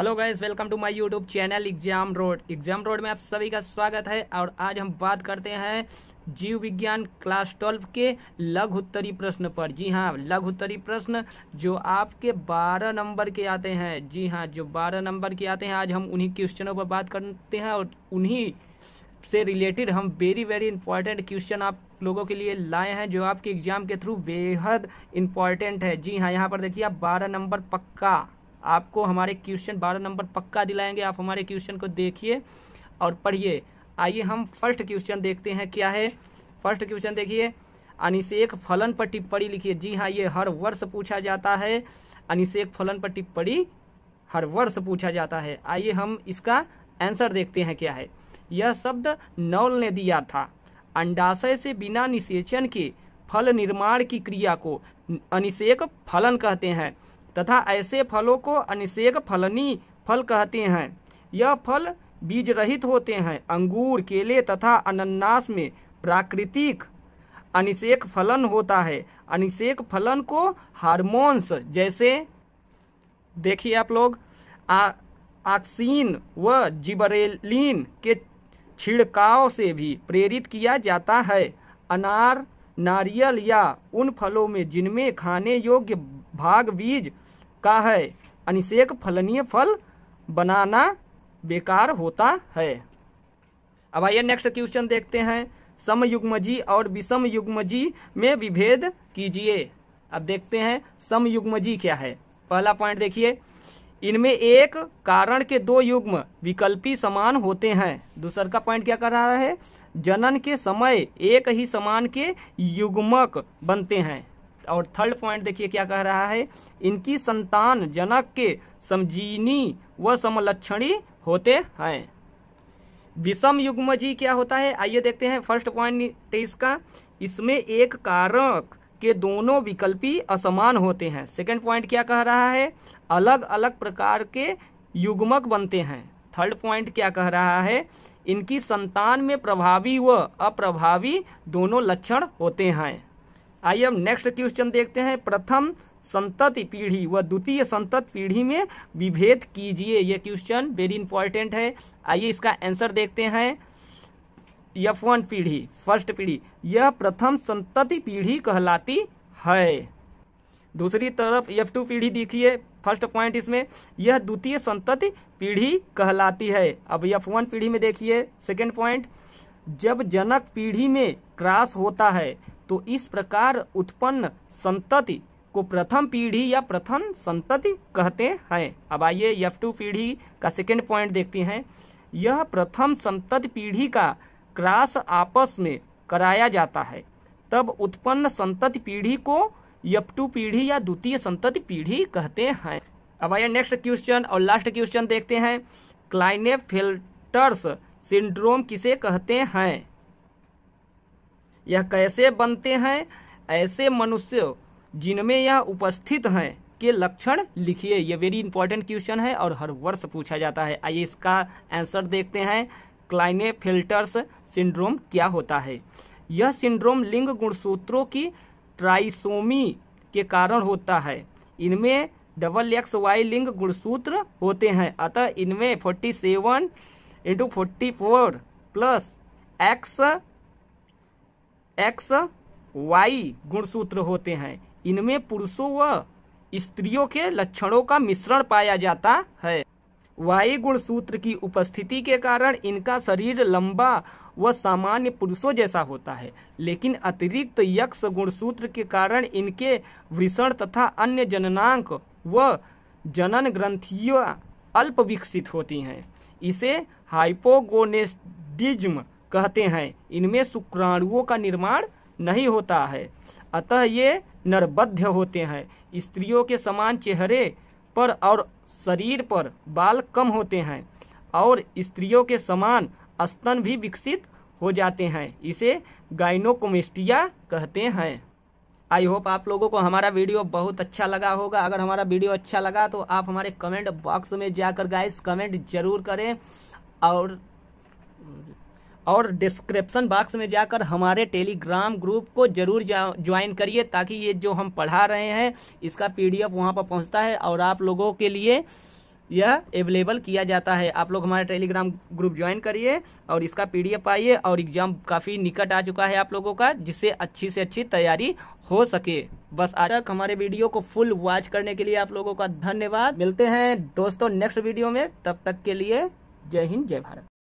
hello guys welcome to my YouTube channel exam road exam road में आप सभी का स्वागत है और आज हम बात करते हैं जीव विज्ञान क्लास ट्वेल्व के लघु उत्तरी प्रश्न पर जी हाँ लघु उत्तरी प्रश्न जो आपके बारह नंबर के आते हैं जी हाँ जो बारह नंबर के आते हैं आज हम उन्हीं क्वेश्चनों पर बात करते हैं और उन्हीं से रिलेटेड हम वेरी वेरी इंपॉर्टेंट क्वेश्चन आप लोगों के लिए लाए हैं जो आपके एग्जाम के थ्रू बेहद इंपॉर्टेंट है जी हाँ यहाँ पर देखिए आप बारह नंबर पक्का आपको हमारे क्वेश्चन बारह नंबर पक्का दिलाएंगे आप हमारे क्वेश्चन को देखिए और पढ़िए आइए हम फर्स्ट क्वेश्चन देखते हैं क्या है फर्स्ट क्वेश्चन देखिए अनिषेक फलन पर टिप्पणी लिखिए जी हाँ ये हर वर्ष पूछा जाता है अनिषेक फलन पर टिप्पणी हर वर्ष पूछा जाता है आइए हम इसका आंसर देखते हैं क्या है यह शब्द नौल ने दिया था अंडाशय से बिना निषेचन के फल निर्माण की क्रिया को अनिषेक फलन कहते हैं तथा ऐसे फलों को अनिषेक फलनी फल कहते हैं यह फल बीज रहित होते हैं अंगूर केले तथा अनन्नास में प्राकृतिक अनिषेक फलन होता है अनिषेक फलन को हार्मोन्स जैसे देखिए आप लोग ऑक्सीन व जिबरेलिन के छिड़काव से भी प्रेरित किया जाता है अनार नारियल या उन फलों में जिनमें खाने योग्य भाग बीज का है अनिषेक फलनीय फल बनाना बेकार होता है अब आइए नेक्स्ट क्वेश्चन देखते हैं समयुग्म जी और विषम युग्मजी में विभेद कीजिए अब देखते हैं समयुग्म जी क्या है पहला पॉइंट देखिए इनमें एक कारण के दो युग्म विकल्पी समान होते हैं दूसर का पॉइंट क्या कर रहा है जनन के समय एक ही समान के युग्मक बनते हैं और थर्ड पॉइंट देखिए क्या कह रहा है इनकी संतान जनक के समझीनी व समलक्षणी होते हैं विषम युग्म जी क्या होता है आइए देखते हैं फर्स्ट पॉइंट इसका इसमें एक कारक के दोनों विकल्पी असमान होते हैं सेकंड पॉइंट क्या कह रहा है अलग अलग प्रकार के युग्मक बनते हैं थर्ड पॉइंट क्या कह रहा है इनकी संतान में प्रभावी व अप्रभावी दोनों लक्षण होते हैं आइए हम नेक्स्ट क्वेश्चन देखते हैं प्रथम संतत पीढ़ी व द्वितीय संतत पीढ़ी में विभेद कीजिए यह क्वेश्चन वेरी इंपॉर्टेंट है आइए इसका आंसर देखते हैं यफ वन पीढ़ी फर्स्ट पीढ़ी यह प्रथम संतति पीढ़ी कहलाती है दूसरी तरफ यफ टू पीढ़ी देखिए फर्स्ट पॉइंट इसमें यह द्वितीय संतति पीढ़ी कहलाती है अब यफ वन पीढ़ी में देखिए सेकेंड पॉइंट जब जनक पीढ़ी में क्रॉस होता है तो इस प्रकार उत्पन्न संतति को प्रथम पीढ़ी या प्रथम संतति कहते हैं अब आइए यफ टू पीढ़ी का सेकेंड पॉइंट देखते हैं यह प्रथम संतति पीढ़ी का क्रास आपस में कराया जाता है तब उत्पन्न संतति पीढ़ी को यफ टू पीढ़ी या द्वितीय संतति पीढ़ी कहते हैं अब आइए नेक्स्ट क्वेश्चन और लास्ट क्वेश्चन देखते हैं क्लाइनेफेल्टर्स सिंड्रोम किसे कहते हैं यह कैसे बनते हैं ऐसे मनुष्य जिनमें यह उपस्थित हैं के लक्षण लिखिए यह वेरी इंपॉर्टेंट क्वेश्चन है और हर वर्ष पूछा जाता है आइए इसका आंसर देखते हैं क्लाइने फिल्टर्स सिंड्रोम क्या होता है यह सिंड्रोम लिंग गुणसूत्रों की ट्राइसोमी के कारण होता है इनमें डबल एक्स वाई लिंग गुणसूत्र होते हैं अतः इनमें forty seven into forty four plus X X Y गुणसूत्र होते हैं इनमें पुरुषों व स्त्रियों के लक्षणों का मिश्रण पाया जाता है वाई गुणसूत्र की उपस्थिति के कारण इनका शरीर लंबा व सामान्य पुरुषों जैसा होता है लेकिन अतिरिक्त तो यक्ष गुणसूत्र के कारण इनके वृषण तथा अन्य जननांक व जनन ग्रंथियाँ अल्प विकसित होती हैं इसे हाइपोगोनेस्टिज्म कहते हैं इनमें शुक्राणुओं का निर्माण नहीं होता है अतः ये नरबद्ध होते हैं स्त्रियों के समान चेहरे पर और शरीर पर बाल कम होते हैं और स्त्रियों के समान स्तन भी विकसित हो जाते हैं इसे गाइनोकोमेस्टिया कहते हैं आई होप आप लोगों को हमारा वीडियो बहुत अच्छा लगा होगा अगर हमारा वीडियो अच्छा लगा तो आप हमारे कमेंट बॉक्स में जाकर गाइस कमेंट जरूर करें और और डिस्क्रिप्सन बॉक्स में जाकर हमारे टेलीग्राम ग्रुप को ज़रूर ज्वाइन करिए ताकि ये जो हम पढ़ा रहे हैं इसका पी डी वहाँ पर पहुँचता है और आप लोगों के लिए यह अवेलेबल किया जाता है आप लोग हमारे टेलीग्राम ग्रुप ज्वाइन करिए और इसका एफ पाइए और एग्ज़ाम काफ़ी निकट आ चुका है आप लोगों का जिससे अच्छी से अच्छी तैयारी हो सके बस आज तक हमारे वीडियो को फुल वॉच करने के लिए आप लोगों का धन्यवाद मिलते हैं दोस्तों नेक्स्ट वीडियो में तब तक के लिए जय हिंद जय भारत